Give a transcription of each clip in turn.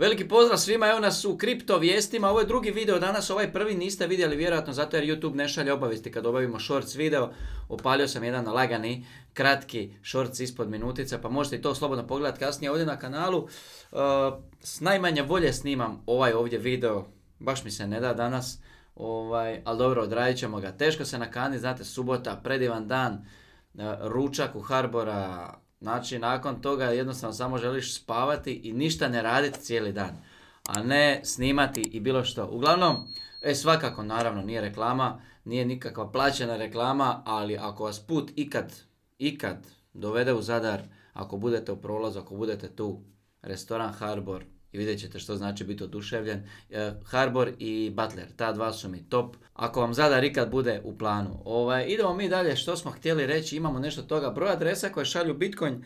Veliki pozdrav svima, evo nas u kripto vijestima, ovo je drugi video danas, ovaj prvi niste vidjeli vjerojatno zato jer YouTube ne šalje obavijesti kad obavimo shorts video. Opalio sam jedan lagani, kratki shorts ispod minutica pa možete i to slobodno pogledati kasnije ovdje na kanalu. E, s najmanje volje snimam ovaj ovdje video, baš mi se ne da danas, ovaj, ali dobro odradit ćemo ga. Teško se nakani, znate, subota, predivan dan, e, ručak u Harbora, Znači, nakon toga jednostavno samo želiš spavati i ništa ne raditi cijeli dan. A ne snimati i bilo što. Uglavnom, e, svakako, naravno, nije reklama, nije nikakva plaćena reklama, ali ako vas put ikad, ikad dovede u Zadar, ako budete u prolazu, ako budete tu, restoran Harbor, i vidjet ćete što znači biti oduševljen. E, Harbor i Butler, ta dva su mi top. Ako vam zadar ikad bude u planu. Ovaj, idemo mi dalje što smo htjeli reći, imamo nešto toga. Broj adresa koje šalju Bitcoin e,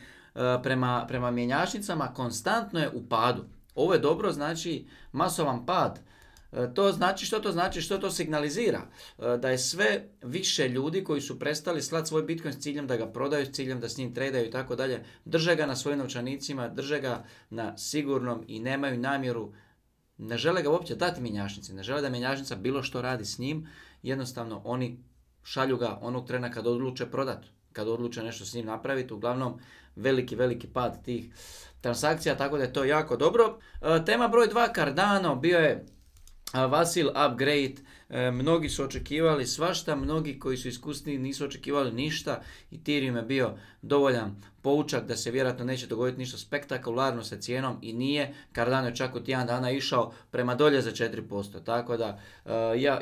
prema, prema mjenjačnicama konstantno je u padu. Ovo je dobro, znači masovan pad. E, to znači, što to znači, što to signalizira? E, da je sve više ljudi koji su prestali slati svoj Bitcoin s ciljem da ga prodaju, s ciljem da s njim tradaju i tako dalje, drže ga na svojim novčanicima, drže ga na sigurnom i nemaju namjeru ne žele ga uopće dati mjenjačnici, ne žele da mjenjačnica bilo što radi s njim, jednostavno oni šalju ga onog trena kad odluče prodati, kad odluče nešto s njim napraviti, uglavnom veliki, veliki pad tih transakcija, tako da je to jako dobro. E, tema broj 2, Cardano, bio je Vasil Upgrade E, mnogi su očekivali svašta, mnogi koji su iskusni nisu očekivali ništa. I Tirium je bio dovoljan poučak da se vjerojatno neće dogoditi ništa spektakularno sa cijenom i nije. Cardano je čak u tjedan dana išao prema dolje za 4%. Tako da, e,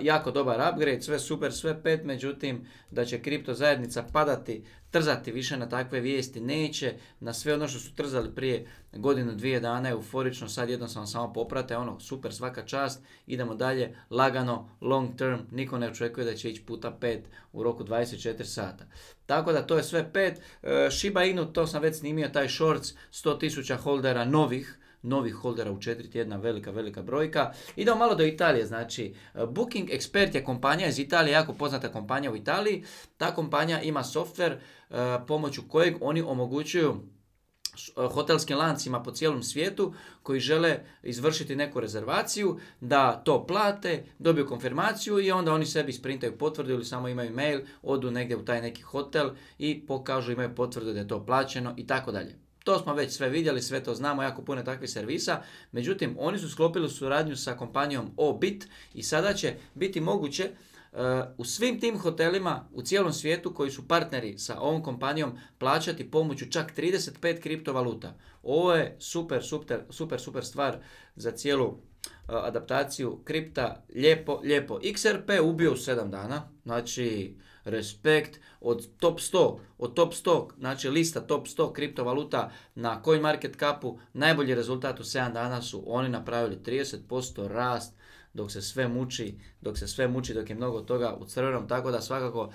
jako dobar upgrade, sve super, sve pet, međutim da će kripto zajednica padati, trzati više na takve vijesti neće, na sve ono što su trzali prije godinu, dvije dana euforično, sad jednostavno samo poprate, ono super, svaka čast, idemo dalje, lagano, long term, niko ne očekuje da će ići puta 5 u roku 24 sata. Tako da to je sve 5. E, Shiba Inu, to sam već snimio, taj shorts, 100.000 holdera novih, novih holdera u četiri tjedna, velika, velika brojka. Idemo malo do Italije, znači e, Booking Expert je kompanija iz Italije, jako poznata kompanija u Italiji. Ta kompanija ima software pomoću kojeg oni omogućuju E, hotelskim lancima po cijelom svijetu koji žele izvršiti neku rezervaciju, da to plate, dobiju konfirmaciju i onda oni sebi isprintaju potvrdu ili samo imaju mail, odu negdje u taj neki hotel i pokažu imaju potvrdu da je to plaćeno i tako dalje. To smo već sve vidjeli, sve to znamo, jako puno takvih servisa. Međutim, oni su sklopili suradnju sa kompanijom Obit i sada će biti moguće Eh, u svim tim hotelima u cijelom svijetu koji su partneri sa ovom kompanijom plaćati pomoću čak 35 kriptovaluta. Ovo je super, super, super, super stvar za cijelu eh, adaptaciju kripta, lijepo, lijepo. XRP ubio u 7 dana, znači respekt od top 100, od top 100, znači lista top 100 kriptovaluta na CoinMarketCapu, najbolji rezultat u 7 dana su oni napravili 30% rast dok se sve muči, dok se sve muči, dok je mnogo toga u crvenom, tako da svakako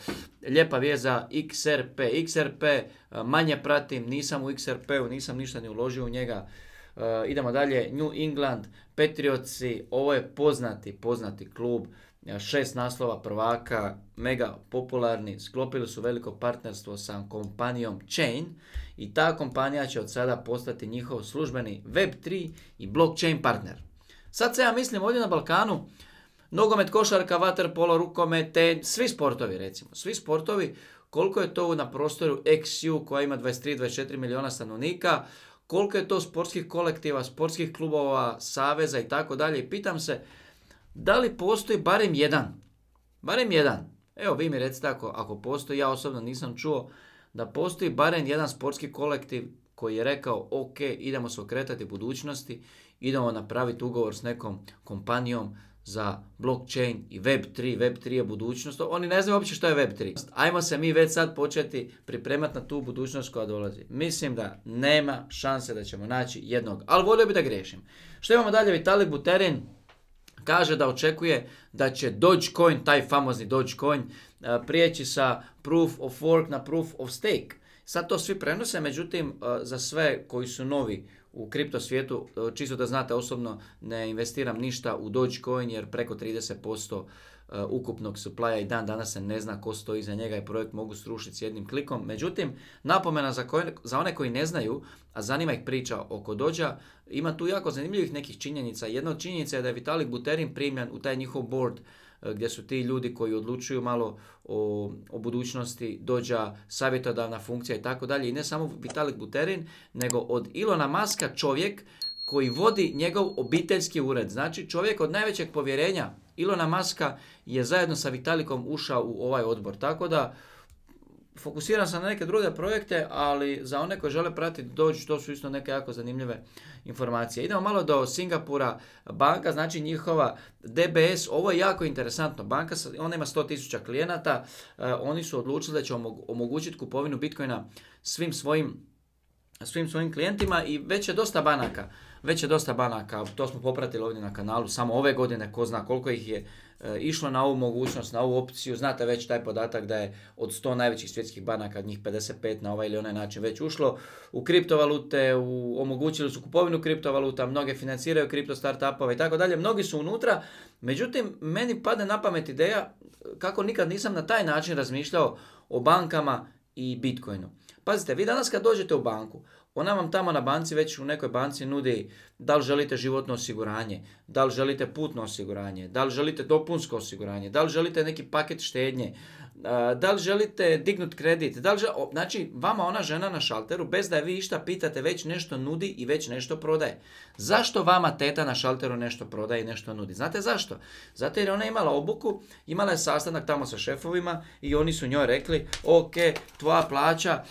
lijepa vjeza, za XRP. XRP eh, manje pratim, nisam u XRP-u, nisam ništa ni uložio u njega. Eh, idemo dalje, New England, Patriotsi, ovo je poznati, poznati klub, eh, šest naslova prvaka, mega popularni, sklopili su veliko partnerstvo sa kompanijom Chain i ta kompanija će od sada postati njihov službeni Web3 i blockchain partner. Sad se ja mislim ovdje na Balkanu, nogomet, košarka, vaterpolo, rukomet, svi sportovi recimo, svi sportovi, koliko je to na prostoru XU koja ima 23-24 milijuna stanovnika, koliko je to sportskih kolektiva, sportskih klubova, saveza i tako dalje. pitam se, da li postoji barem jedan, barem jedan, evo vi mi recite ako, ako postoji, ja osobno nisam čuo, da postoji barem jedan sportski kolektiv koji je rekao ok, idemo se okretati budućnosti idemo napraviti ugovor s nekom kompanijom za blockchain i Web3, Web3 je budućnost, oni ne znaju uopće što je Web3. Ajmo se mi već sad početi pripremati na tu budućnost koja dolazi. Mislim da nema šanse da ćemo naći jednog, ali volio bi da grešim. Što imamo dalje, Vitalik Buterin kaže da očekuje da će Dogecoin, taj famozni Dogecoin, eh, prijeći sa Proof of Work na Proof of Stake. Sad to svi prenose, međutim e, za sve koji su novi u kripto svijetu, e, čisto da znate osobno ne investiram ništa u Dogecoin jer preko 30% e, ukupnog supplya i dan danas se ne zna ko stoji iza njega i projekt mogu srušiti s jednim klikom. Međutim, napomena za, za one koji ne znaju, a zanima ih priča oko dođa, ima tu jako zanimljivih nekih činjenica. Jedna od činjenica je da je Vitalik Buterin primljen u taj njihov board E, gdje su ti ljudi koji odlučuju malo o, budućnosti, dođa savjetodavna funkcija i tako dalje. I ne samo Vitalik Buterin, nego od Ilona Maska čovjek koji vodi njegov obiteljski ured. Znači čovjek od najvećeg povjerenja Ilona Maska je zajedno sa Vitalikom ušao u ovaj odbor. Tako da Fokusiram sam na neke druge projekte, ali za one koji žele pratiti dođu, to su isto neke jako zanimljive informacije. Idemo malo do Singapura. Banka, znači njihova DBS, ovo je jako interesantno. Banka, ona ima 100.000 klijenata, e, oni su odlučili da će omogućiti kupovinu Bitcoina svim svojim svim svojim klijentima i već je dosta banaka. Već je dosta banaka, to smo popratili ovdje na kanalu, samo ove godine, ko zna koliko ih je e, išlo na ovu mogućnost, na ovu opciju, znate već taj podatak da je od 100 najvećih svjetskih banaka, njih 55 na ovaj ili onaj način već ušlo u kriptovalute, u, omogućili su kupovinu kriptovaluta, mnoge financiraju kripto start-upove i tako dalje, mnogi su unutra, međutim meni pade na pamet ideja kako nikad nisam na taj način razmišljao o bankama i Bitcoinu. Pazite, vi danas kad dođete u banku, ona vam tamo na banci, već u nekoj banci nudi da li želite životno osiguranje, da li želite putno osiguranje, da li želite dopunsko osiguranje, da li želite neki paket štednje, da li želite dignut kredit, da znači vama ona žena na šalteru bez da je vi išta pitate već nešto nudi i već nešto prodaje. Zašto vama teta na šalteru nešto prodaje i nešto nudi? Znate zašto? Zato jer ona je imala obuku, imala je sastanak tamo sa šefovima i oni su njoj rekli ok, tvoja plaća,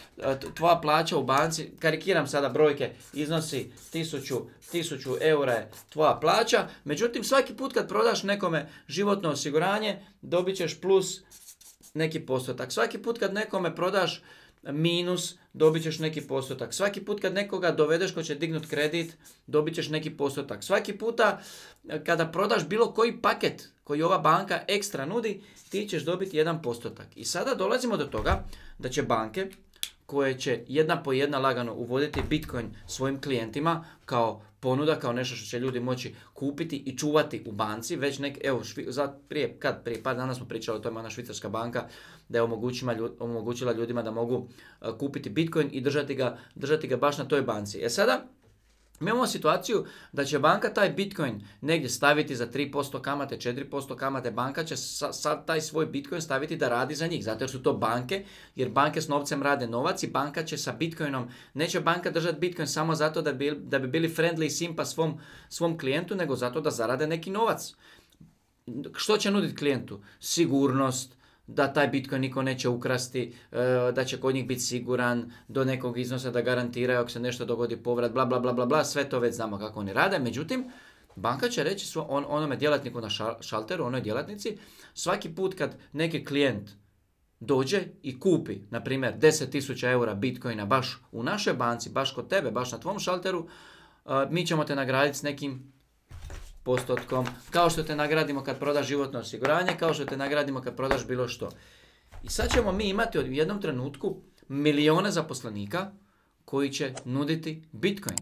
tvoja plaća u banci, karikiram sada brojke, iznosi 1000, 1000 eura je tvoja plaća, međutim svaki put kad prodaš nekome životno osiguranje dobit ćeš plus neki postotak. Svaki put kad nekome prodaš minus, dobit ćeš neki postotak. Svaki put kad nekoga dovedeš ko će dignut kredit, dobit ćeš neki postotak. Svaki puta eh, kada prodaš bilo koji paket koji ova banka ekstra nudi, ti ćeš dobiti jedan postotak. I sada dolazimo do toga da će banke koje će jedna po jedna lagano uvoditi Bitcoin svojim klijentima kao ponuda kao nešto što će ljudi moći kupiti i čuvati u banci, već nek, evo, za, prije, kad, prije par dana smo pričali o tome, ona švicarska banka da je omogućila, ljudima da mogu e, kupiti Bitcoin i držati ga, držati ga baš na toj banci. E sada, mi imamo situaciju da će banka taj Bitcoin negdje staviti za 3% kamate, 4% kamate, banka će sad taj svoj Bitcoin staviti da radi za njih, zato jer su to banke, jer banke s novcem rade novac i banka će sa Bitcoinom, neće banka držati Bitcoin samo zato da bi, da bi bili friendly i simpa svom, svom klijentu, nego zato da zarade neki novac. Što će nuditi klijentu? Sigurnost, da taj Bitcoin niko neće ukrasti, e, da će kod njih biti siguran do nekog iznosa da garantiraju ako se nešto dogodi povrat, bla bla bla bla bla, sve to već znamo kako oni rade. Međutim, banka će reći onome djelatniku na šalteru, onoj djelatnici, svaki put kad neki klijent dođe i kupi, na primjer, 10.000 eura bitcoina baš u našoj banci, baš kod tebe, baš na tvom šalteru, e, mi ćemo te nagraditi s nekim postotkom, kao što te nagradimo kad prodaš životno osiguranje, kao što te nagradimo kad prodaš bilo što. I sad ćemo mi imati u jednom trenutku milijone zaposlenika koji će nuditi Bitcoin.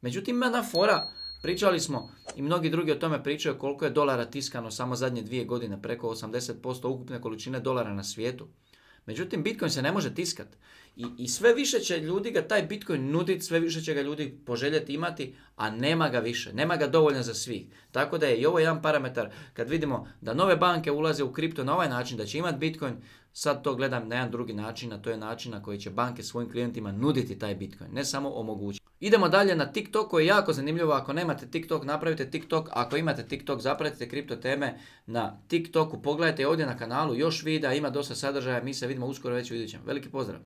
Međutim, na fora, pričali smo i mnogi drugi o tome pričaju koliko je dolara tiskano samo zadnje dvije godine, preko 80% ukupne količine dolara na svijetu. Međutim, Bitcoin se ne može tiskati I, I, sve više će ljudi ga taj Bitcoin nuditi, sve više će ga ljudi poželjeti imati, a nema ga više, nema ga dovoljno za svih. Tako da je i ovo jedan parametar kad vidimo da nove banke ulaze u kripto na ovaj način, da će imati Bitcoin, Sad to gledam na jedan drugi način, a to je način na koji će banke svojim klijentima nuditi taj Bitcoin, ne samo omogućiti. Idemo dalje na TikTok koji je jako zanimljivo, ako nemate TikTok napravite TikTok, ako imate TikTok zapratite kripto teme na TikToku, pogledajte ovdje na kanalu još videa, ima dosta sadržaja, mi se vidimo uskoro već u idućem. Veliki pozdrav!